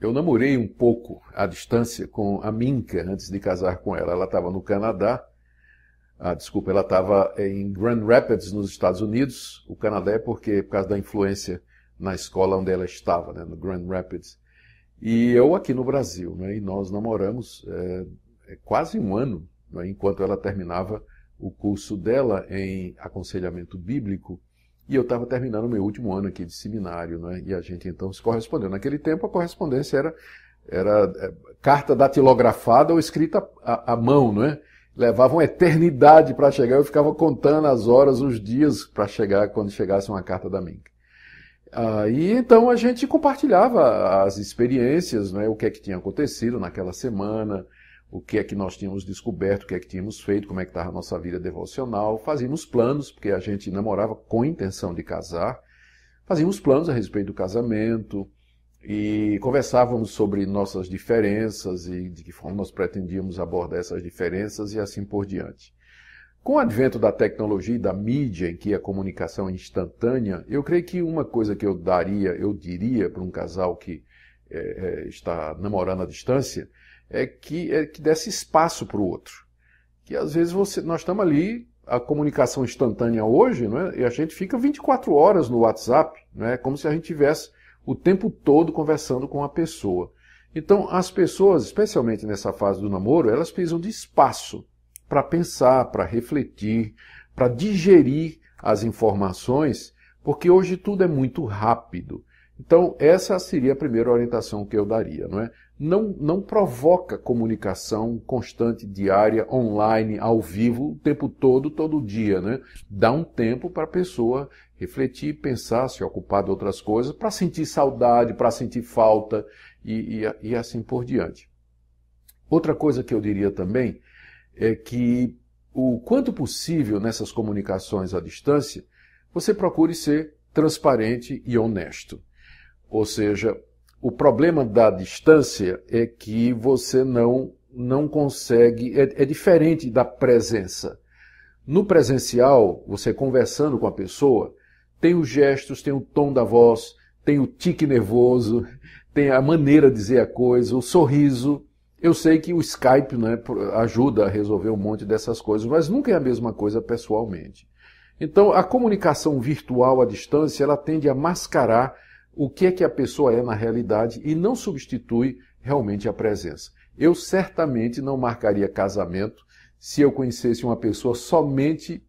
Eu namorei um pouco à distância com a Minka antes de casar com ela. Ela estava no Canadá. Ah, desculpa, ela estava em Grand Rapids, nos Estados Unidos. O Canadá é porque, por causa da influência na escola onde ela estava, né, no Grand Rapids. E eu aqui no Brasil. Né, e nós namoramos é, quase um ano, né, enquanto ela terminava o curso dela em aconselhamento bíblico e eu estava terminando meu último ano aqui de seminário, né? E a gente então se correspondeu. Naquele tempo a correspondência era, era é, carta datilografada ou escrita à, à mão, né? Levava uma eternidade para chegar. Eu ficava contando as horas, os dias para chegar quando chegasse uma carta da Mink. Ah, e então a gente compartilhava as experiências, né? O que é que tinha acontecido naquela semana o que é que nós tínhamos descoberto, o que é que tínhamos feito, como é que estava a nossa vida devocional, fazíamos planos, porque a gente namorava com intenção de casar, fazíamos planos a respeito do casamento e conversávamos sobre nossas diferenças e de que forma nós pretendíamos abordar essas diferenças e assim por diante. Com o advento da tecnologia e da mídia, em que a comunicação é instantânea, eu creio que uma coisa que eu daria, eu diria para um casal que é, está namorando à distância, é que, é que desse espaço para o outro. Que às vezes você, nós estamos ali, a comunicação instantânea hoje, né, e a gente fica 24 horas no WhatsApp, né, como se a gente tivesse o tempo todo conversando com a pessoa. Então, as pessoas, especialmente nessa fase do namoro, elas precisam de espaço para pensar, para refletir, para digerir as informações, porque hoje tudo é muito rápido. Então, essa seria a primeira orientação que eu daria, não é? Não, não provoca comunicação constante, diária, online, ao vivo, o tempo todo, todo dia, né? Dá um tempo para a pessoa refletir, pensar, se ocupar de outras coisas, para sentir saudade, para sentir falta e, e, e assim por diante. Outra coisa que eu diria também é que o quanto possível nessas comunicações à distância, você procure ser transparente e honesto. Ou seja, o problema da distância é que você não, não consegue, é, é diferente da presença. No presencial, você conversando com a pessoa, tem os gestos, tem o tom da voz, tem o tique nervoso, tem a maneira de dizer a coisa, o sorriso. Eu sei que o Skype né, ajuda a resolver um monte dessas coisas, mas nunca é a mesma coisa pessoalmente. Então, a comunicação virtual à distância ela tende a mascarar o que é que a pessoa é na realidade e não substitui realmente a presença. Eu certamente não marcaria casamento se eu conhecesse uma pessoa somente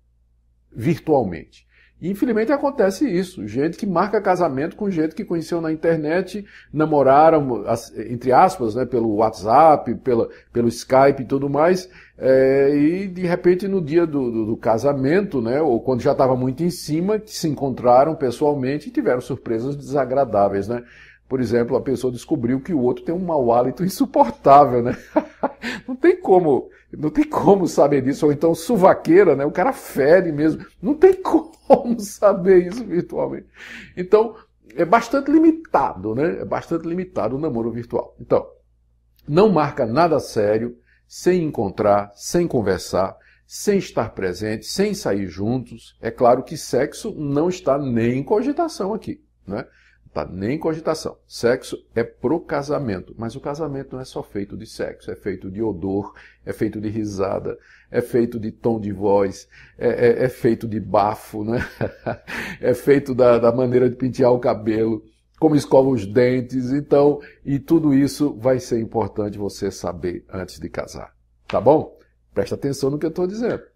virtualmente infelizmente acontece isso. Gente que marca casamento com gente que conheceu na internet, namoraram, entre aspas, né, pelo WhatsApp, pela, pelo Skype e tudo mais, é, e de repente no dia do, do, do casamento, né, ou quando já estava muito em cima, que se encontraram pessoalmente e tiveram surpresas desagradáveis, né? Por exemplo, a pessoa descobriu que o outro tem um mau hálito insuportável, né? não tem como, não tem como saber disso. Ou então, suvaqueira, né? O cara fere mesmo. Não tem como como saber isso virtualmente? Então, é bastante limitado, né? É bastante limitado o namoro virtual. Então, não marca nada sério, sem encontrar, sem conversar, sem estar presente, sem sair juntos. É claro que sexo não está nem em cogitação aqui, né? Tá nem cogitação. Sexo é pro casamento, mas o casamento não é só feito de sexo, é feito de odor, é feito de risada, é feito de tom de voz, é, é, é feito de bafo, né? é feito da, da maneira de pentear o cabelo, como escova os dentes, então, e tudo isso vai ser importante você saber antes de casar. Tá bom? Presta atenção no que eu estou dizendo.